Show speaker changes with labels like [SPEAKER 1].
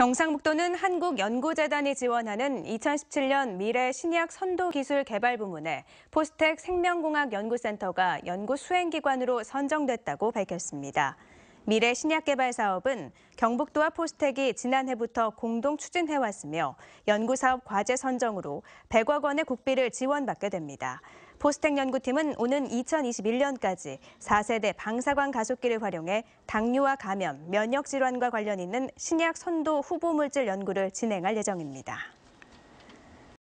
[SPEAKER 1] 경상북도는 한국연구재단이 지원하는 2017년 미래 신약 선도 기술 개발 부문에 포스텍 생명공학 연구센터가 연구 수행기관으로 선정됐다고 밝혔습니다. 미래 신약 개발 사업은 경북도와 포스텍이 지난해부터 공동 추진해 왔으며 연구 사업 과제 선정으로 100억 원의 국비를 지원받게 됩니다. 포스텍 연구팀은 오는 2021년까지 4세대 방사광 가속기를 활용해 당뇨와 감염, 면역 질환과 관련 있는 신약 선도 후보 물질 연구를 진행할 예정입니다.